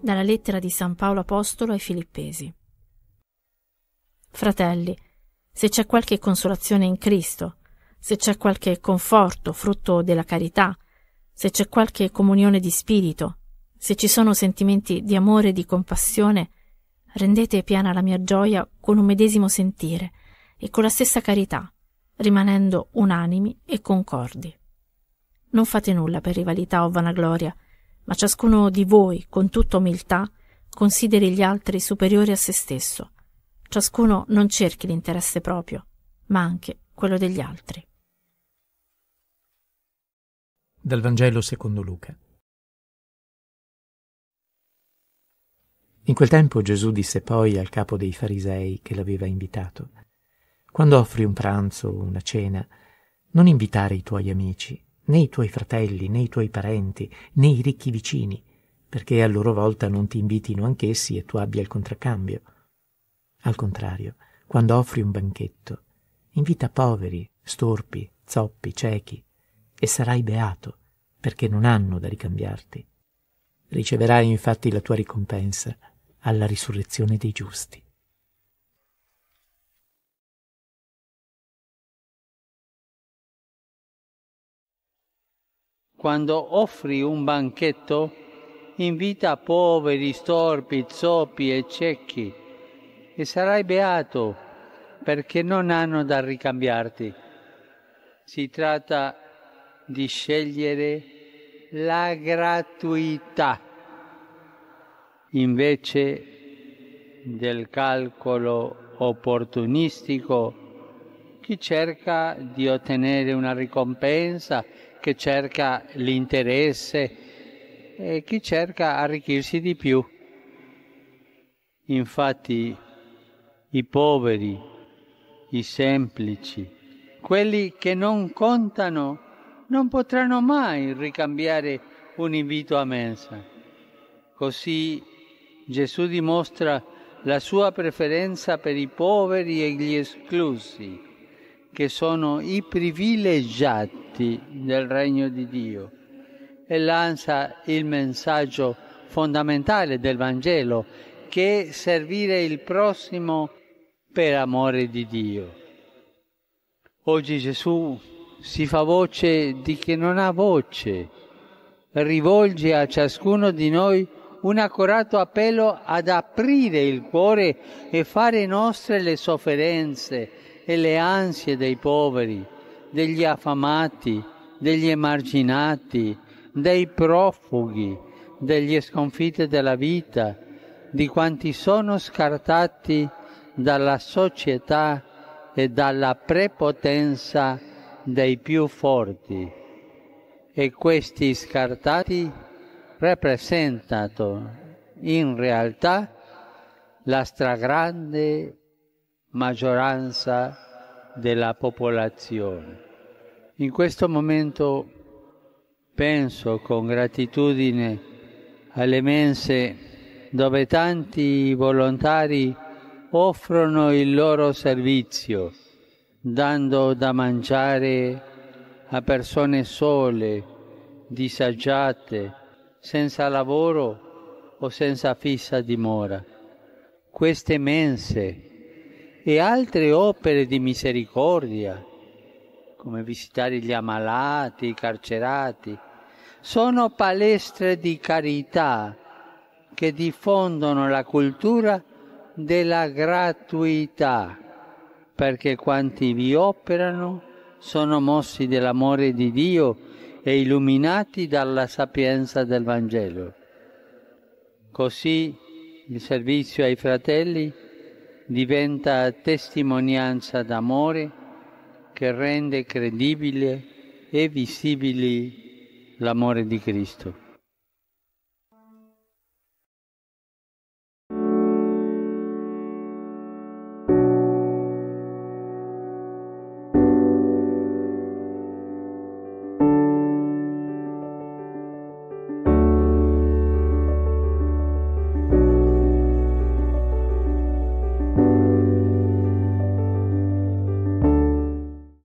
Dalla lettera di San Paolo Apostolo ai Filippesi. Fratelli, se c'è qualche consolazione in Cristo, se c'è qualche conforto frutto della carità, se c'è qualche comunione di spirito, se ci sono sentimenti di amore e di compassione, rendete piena la mia gioia con un medesimo sentire e con la stessa carità, rimanendo unanimi e concordi. Non fate nulla per rivalità o vanagloria, ma ciascuno di voi, con tutta umiltà, consideri gli altri superiori a se stesso. Ciascuno non cerchi l'interesse proprio, ma anche quello degli altri. Dal Vangelo secondo Luca. In quel tempo Gesù disse poi al capo dei farisei che l'aveva invitato, Quando offri un pranzo o una cena, non invitare i tuoi amici, né i tuoi fratelli, né i tuoi parenti, né i ricchi vicini, perché a loro volta non ti invitino anch'essi e tu abbia il contraccambio. Al contrario, quando offri un banchetto, invita poveri, storpi, zoppi, ciechi, e sarai beato, perché non hanno da ricambiarti. Riceverai infatti la tua ricompensa alla risurrezione dei giusti. quando offri un banchetto, invita poveri, storpi, zoppi e ciechi e sarai beato perché non hanno da ricambiarti. Si tratta di scegliere la gratuità invece del calcolo opportunistico chi cerca di ottenere una ricompensa che cerca l'interesse e chi cerca arricchirsi di più. Infatti i poveri, i semplici, quelli che non contano, non potranno mai ricambiare un invito a mensa. Così Gesù dimostra la sua preferenza per i poveri e gli esclusi che sono i privilegiati del regno di Dio e lancia il messaggio fondamentale del Vangelo che è servire il prossimo per amore di Dio. Oggi Gesù si fa voce di chi non ha voce, rivolge a ciascuno di noi un accurato appello ad aprire il cuore e fare nostre le sofferenze, e le ansie dei poveri, degli affamati, degli emarginati, dei profughi, degli sconfitti della vita, di quanti sono scartati dalla società e dalla prepotenza dei più forti. E questi scartati rappresentano in realtà la stragrande maggioranza della popolazione. In questo momento penso con gratitudine alle mense dove tanti volontari offrono il loro servizio, dando da mangiare a persone sole, disagiate, senza lavoro o senza fissa dimora. Queste mense e altre opere di misericordia, come visitare gli ammalati, i carcerati, sono palestre di carità che diffondono la cultura della gratuità, perché quanti vi operano sono mossi dell'amore di Dio e illuminati dalla sapienza del Vangelo. Così il servizio ai fratelli diventa testimonianza d'amore che rende credibile e visibile l'amore di Cristo.